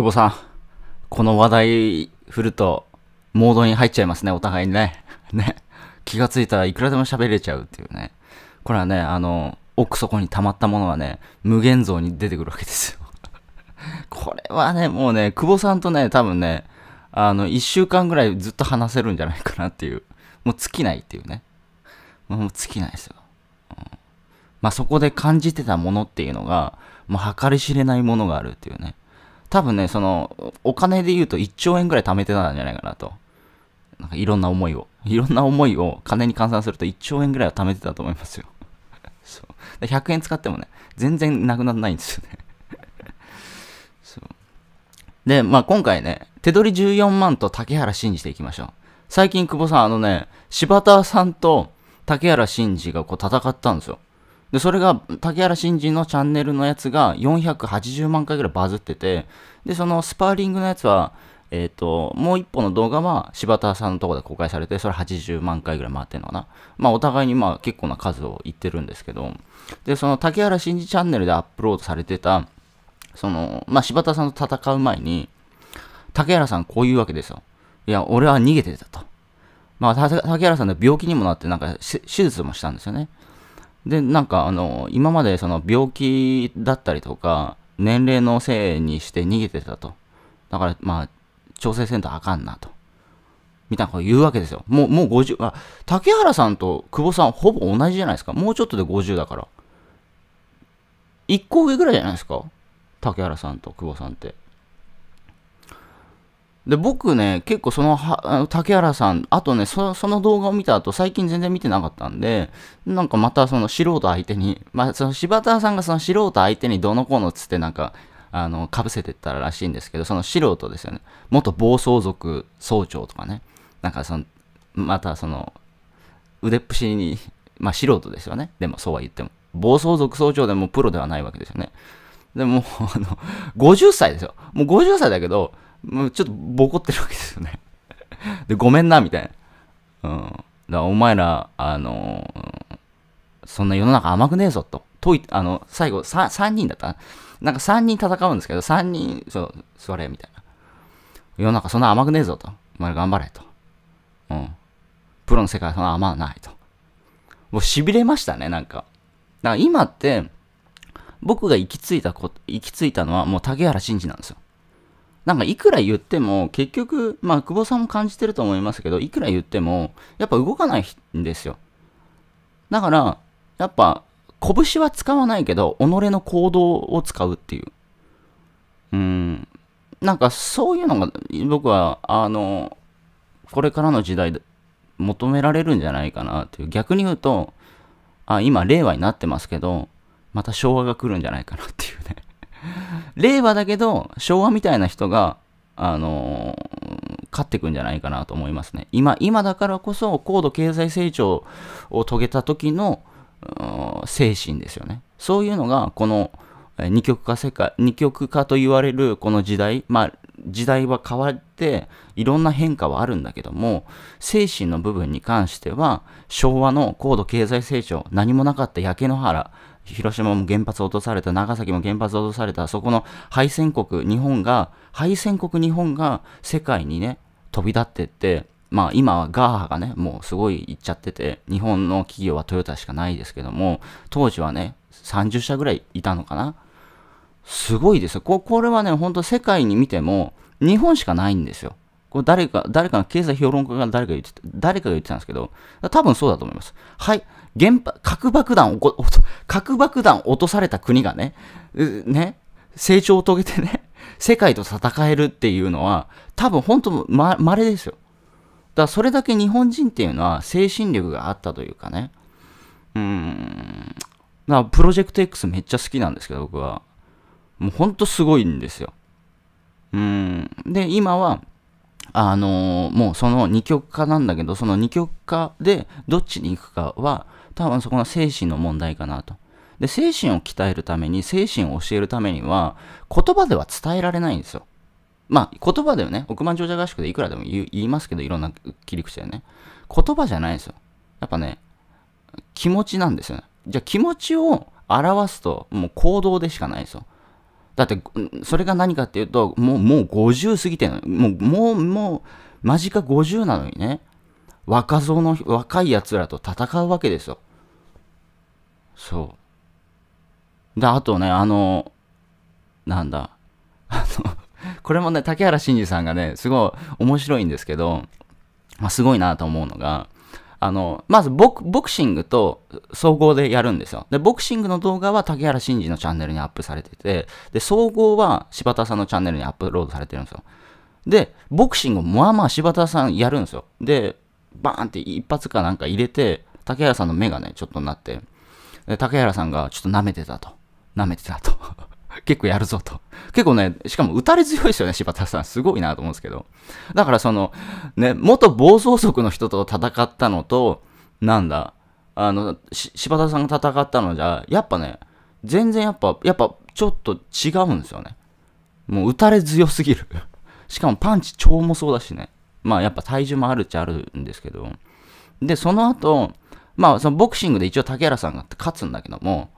久保さん、この話題振ると、モードに入っちゃいますね、お互いにね。ね。気がついたらいくらでも喋れちゃうっていうね。これはね、あの、奥底に溜まったものはね、無限像に出てくるわけですよ。これはね、もうね、久保さんとね、多分ね、あの、一週間ぐらいずっと話せるんじゃないかなっていう。もう尽きないっていうね。もう尽きないですよ。うん、まあ、そこで感じてたものっていうのが、もう計り知れないものがあるっていうね。多分ね、その、お金で言うと1兆円ぐらい貯めてたんじゃないかなと。なんかいろんな思いを。いろんな思いを金に換算すると1兆円ぐらいは貯めてたと思いますよ。そう。100円使ってもね、全然なくならないんですよね。そう。で、まあ今回ね、手取り14万と竹原慎二でいきましょう。最近久保さん、あのね、柴田さんと竹原慎二がこう戦ったんですよ。で、それが、竹原新人のチャンネルのやつが480万回ぐらいバズってて、で、そのスパーリングのやつは、えっ、ー、と、もう一本の動画は柴田さんのとこで公開されて、それ80万回ぐらい回ってるのかな。まあ、お互いにまあ結構な数を言ってるんですけど、で、その竹原新二チャンネルでアップロードされてた、その、まあ、柴田さんと戦う前に、竹原さんこういうわけですよ。いや、俺は逃げてたと。まあ、竹原さんで病気にもなって、なんか手術もしたんですよね。で、なんかあの、今までその病気だったりとか、年齢のせいにして逃げてたと。だから、まあ、調整せんとあかんなと。みたいなこと言うわけですよ。もう、もう50、あ、竹原さんと久保さんほぼ同じじゃないですか。もうちょっとで50だから。1個上ぐらいじゃないですか。竹原さんと久保さんって。で、僕ね、結構そのは、竹原さん、あとね、その動画を見た後、最近全然見てなかったんで、なんかまたその素人相手に、まあ、その柴田さんがその素人相手にどのこうのつってなんか、あの、かぶせてったらしいんですけど、その素人ですよね。元暴走族総長とかね。なんかその、またその、腕っぷしに、まあ素人ですよね。でもそうは言っても。暴走族総長でもプロではないわけですよね。でも、あの、50歳ですよ。もう50歳だけど、もうちょっとボコってるわけですよね で、ごめんな、みたいな。うん。だからお前ら、あのー、そんな世の中甘くねえぞと。とい、あの、最後、三人だったなんか三人戦うんですけど、三人、そう、座れ、みたいな。世の中そんな甘くねえぞと。お前ら頑張れと。うん。プロの世界はそんな甘くないと。もう痺れましたね、なんか。だから今って、僕が行き着いたこと、行き着いたのはもう竹原慎二なんですよ。なんかいくら言っても、結局、まあ、久保さんも感じてると思いますけど、いくら言っても、やっぱ動かないんですよ。だから、やっぱ、拳は使わないけど、己の行動を使うっていう。うん。なんか、そういうのが、僕は、あの、これからの時代で求められるんじゃないかなっていう。逆に言うと、あ、今、令和になってますけど、また昭和が来るんじゃないかなっていう。令和だけど、昭和みたいな人が、あのー、勝っていくんじゃないかなと思いますね。今、今だからこそ、高度経済成長を遂げた時の、精神ですよね。そういうのが、この、二極化世界、二極化と言われるこの時代、まあ、時代は変わって、いろんな変化はあるんだけども、精神の部分に関しては、昭和の高度経済成長、何もなかった焼け野原広島も原発落とされた、長崎も原発落とされた、そこの敗戦国、日本が、敗戦国日本が世界にね、飛び立ってって、まあ今はガーハがね、もうすごい行っちゃってて、日本の企業はトヨタしかないですけども、当時はね、30社ぐらいいたのかな。すごいですよ。これはね、ほんと世界に見ても、日本しかないんですよ。これ誰か、誰かの経済評論家が誰か言ってた、誰かが言ってたんですけど、多分そうだと思います。はい。原発、核爆弾を 核爆弾落とされた国がね、ね、成長を遂げてね、世界と戦えるっていうのは、多分本当ま、稀ですよ。だからそれだけ日本人っていうのは精神力があったというかね。うん。だからプロジェクト X めっちゃ好きなんですけど、僕は。もう本当すごいんですよ。うん。で、今は、あのー、もうその二極化なんだけど、その二極化でどっちに行くかは、多分そこの精神の問題かなと。で、精神を鍛えるために、精神を教えるためには、言葉では伝えられないんですよ。まあ、言葉でね、億万長者合宿でいくらでも言いますけど、いろんな切り口でね。言葉じゃないんですよ。やっぱね、気持ちなんですよね。じゃあ気持ちを表すと、もう行動でしかないんですよ。だって、それが何かっていうと、もう、もう50過ぎてるのもう、もう、もう、間近50なのにね、若造の、若い奴らと戦うわけですよ。そう。で、あとね、あの、なんだ、あの これもね、竹原慎二さんがね、すごい面白いんですけど、まあ、すごいなと思うのが、あの、まずボクボクシングと総合でやるんですよ。で、ボクシングの動画は竹原慎二のチャンネルにアップされてて、で、総合は柴田さんのチャンネルにアップロードされてるんですよ。で、ボクシングもまあまあ柴田さんやるんですよ。で、バーンって一発かなんか入れて、竹原さんの目がね、ちょっとなって、竹原さんがちょっと舐めてたと。舐めてたと。結構やるぞと。結構ね、しかも打たれ強いですよね、柴田さん。すごいなと思うんですけど。だからその、ね、元暴走族の人と戦ったのと、なんだ、あの、柴田さんが戦ったのじゃ、やっぱね、全然やっぱ、やっぱちょっと違うんですよね。もう打たれ強すぎる。しかもパンチ超もそうだしね。まあやっぱ体重もあるっちゃあるんですけど。で、その後、まあ、そのボクシングで一応竹原さんが勝つんだけども、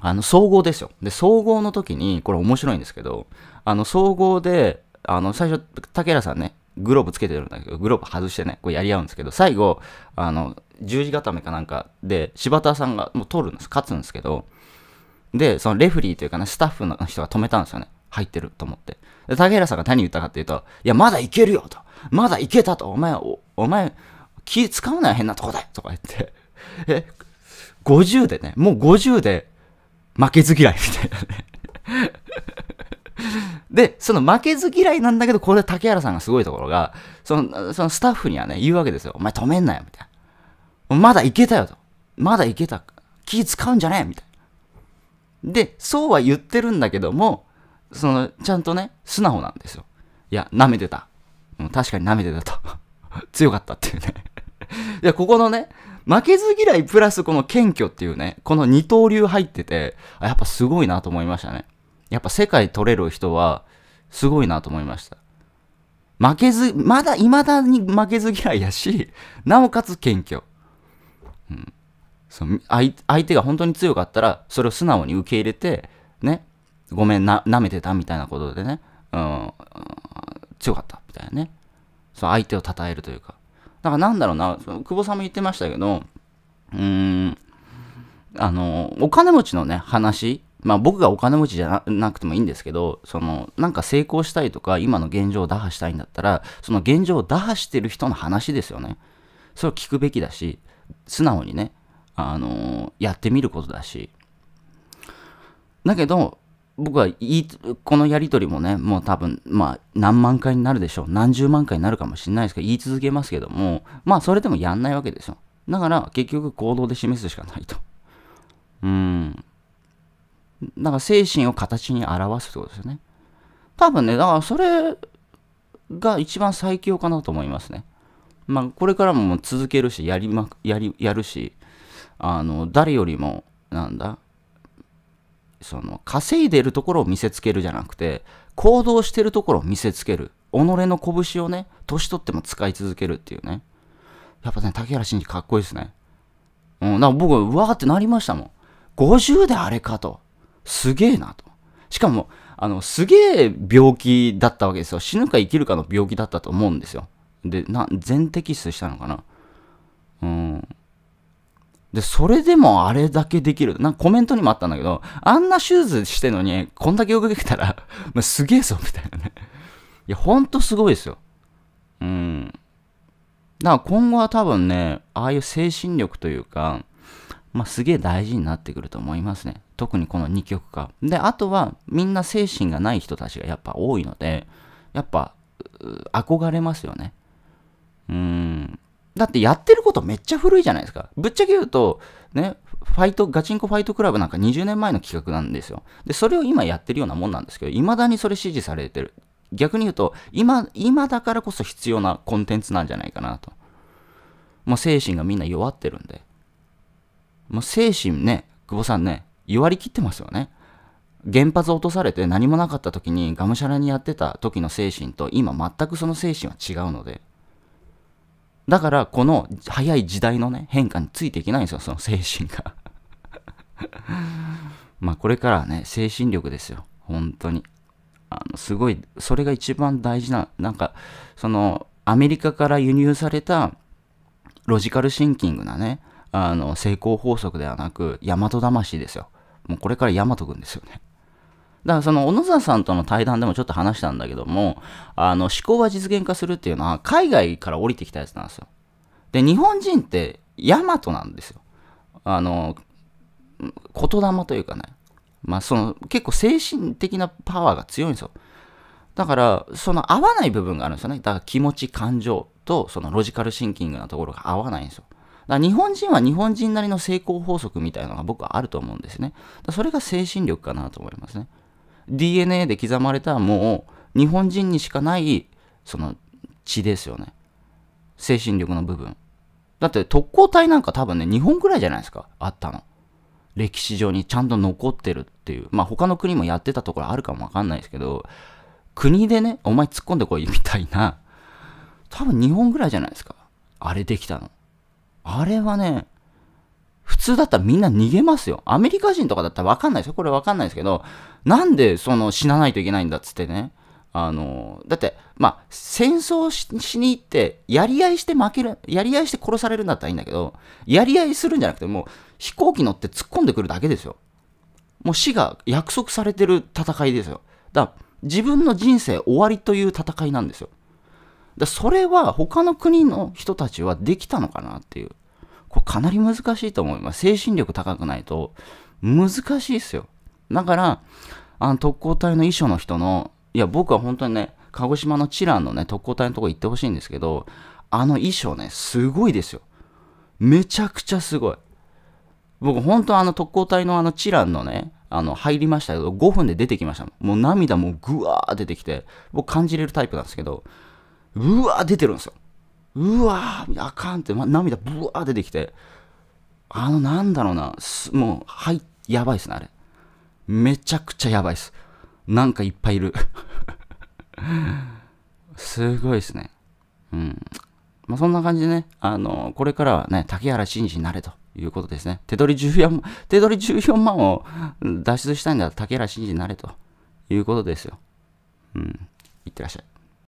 あの、総合ですよ。で、総合の時に、これ面白いんですけど、あの、総合で、あの、最初、竹原さんね、グローブつけてるんだけど、グローブ外してね、こうやり合うんですけど、最後、あの、十字固めかなんかで、柴田さんがもう取るんです、勝つんですけど、で、そのレフリーというかね、スタッフの人が止めたんですよね。入ってると思って。で、竹原さんが何言ったかっていうと、いや、まだいけるよと。まだいけたと。お前、おお前、気使うなよ、変なとこでとか言って。え、50でね、もう50で負けず嫌いみたいなねで、その負けず嫌いなんだけど、これ竹原さんがすごいところが、その、そのスタッフにはね、言うわけですよ。お前止めんなよ、みたいな。まだいけたよと。まだいけた。気使うんじゃねえみたいな。で、そうは言ってるんだけども、その、ちゃんとね、素直なんですよ。いや、舐めてた。確かに舐めてたと。強かったっていうねいや、ここのね、負けず嫌いプラスこの謙虚っていうね、この二刀流入ってて、あやっぱすごいなと思いましたね。やっぱ世界取れる人は、すごいなと思いました。負けず、まだ、未だに負けず嫌いやし、なおかつ謙虚。うん。そ相手が本当に強かったら、それを素直に受け入れて、ね、ごめんな、舐めてたみたいなことでね、うん、強かったみたいなね。そう、相手を称えるというか。だからなんだろうな、久保さんも言ってましたけど、うーん、あの、お金持ちのね、話、まあ僕がお金持ちじゃなくてもいいんですけど、その、なんか成功したいとか、今の現状を打破したいんだったら、その現状を打破してる人の話ですよね。それを聞くべきだし、素直にね、あのやってみることだし。だけど、僕はいい、このやりとりもね、もう多分、まあ、何万回になるでしょう。何十万回になるかもしれないですけど、言い続けますけども、まあ、それでもやんないわけですよ。だから、結局、行動で示すしかないと。うん。だから、精神を形に表すってことですよね。多分ね、だから、それが一番最強かなと思いますね。まあ、これからも続けるし、やりま、やり、やるし、あの、誰よりも、なんだ、その稼いでるところを見せつけるじゃなくて行動してるところを見せつける己の拳をね年取っても使い続けるっていうねやっぱね竹原慎二かっこいいですねうんんか僕うわーってなりましたもん50であれかとすげえなとしかもあのすげえ病気だったわけですよ死ぬか生きるかの病気だったと思うんですよでな全摘出したのかなうんで、それでもあれだけできる。なんかコメントにもあったんだけど、あんなシューズしてのに、こんだけ動けきたら ますげえぞ、みたいなねいや、ほんとすごいですよ。うん。だから今後は多分ね、ああいう精神力というか、まあ、すげえ大事になってくると思いますね。特にこの2曲か。で、あとは、みんな精神がない人たちがやっぱ多いので、やっぱ、憧れますよね。うん。だってやってることめっちゃ古いじゃないですか。ぶっちゃけ言うと、ね、ファイト、ガチンコファイトクラブなんか20年前の企画なんですよ。で、それを今やってるようなもんなんですけど、未だにそれ支持されてる。逆に言うと、今、今だからこそ必要なコンテンツなんじゃないかなと。もう精神がみんな弱ってるんで。もう精神ね、久保さんね、弱りきってますよね。原発落とされて何もなかった時にがむしゃらにやってた時の精神と今全くその精神は違うので。だから、この早い時代のね、変化についていけないんですよ、その精神が まあ、これからはね、精神力ですよ、本当に。あのすごい、それが一番大事な、なんか、その、アメリカから輸入されたロジカルシンキングなね、あの、成功法則ではなく、大和魂ですよ。もうこれから大和くんですよね。だからその小野沢さんとの対談でもちょっと話したんだけども、あの思考は実現化するっていうのは海外から降りてきたやつなんですよ。で、日本人ってヤマトなんですよ。あの、言霊というかね、まあその結構精神的なパワーが強いんですよ。だから、その合わない部分があるんですよね。だから気持ち、感情とそのロジカルシンキングなところが合わないんですよ。だから日本人は日本人なりの成功法則みたいなのが僕はあると思うんですね。それが精神力かなと思いますね。DNA で刻まれたもう日本人にしかないその血ですよね。精神力の部分。だって特攻隊なんか多分ね、日本ぐらいじゃないですか、あったの。歴史上にちゃんと残ってるっていう。まあ他の国もやってたところあるかもわかんないですけど、国でね、お前突っ込んでこいみたいな、多分日本ぐらいじゃないですか。あれできたの。あれはね、普通だったらみんな逃げますよ。アメリカ人とかだったらわかんないですよ。これわかんないですけど、なんでその死なないといけないんだっつってね。あのだって、まあ、戦争しに行って、やり合いして負ける、やり合いして殺されるんだったらいいんだけど、やり合いするんじゃなくて、もう飛行機乗って突っ込んでくるだけですよ。もう死が約束されてる戦いですよ。だから、自分の人生終わりという戦いなんですよ。だそれは他の国の人たちはできたのかなっていう。これかなり難しいと思います。精神力高くないと難しいですよ。だから、あの特攻隊の衣装の人の、いや、僕は本当にね、鹿児島のチランのね、特攻隊のとこ行ってほしいんですけど、あの衣装ね、すごいですよ。めちゃくちゃすごい。僕、本当あの特攻隊のあのチランのね、あの、入りましたけど、5分で出てきましたもん。もう涙もぐわー出てきて、僕感じれるタイプなんですけど、うわー出てるんですよ。うわー、あかんって、ま、涙ぶわー出てきて、あの、なんだろうな、もう、はい、やばいっすね、あれ。めちゃくちゃやばいです。なんかいっぱいいる すごいですね。うん。まあ、そんな感じでね、あの、これからはね、竹原慎二になれということですね。手取り14万、手取り14万を脱出したいんだら竹原慎二になれということですよ。うん。いってらっしゃい。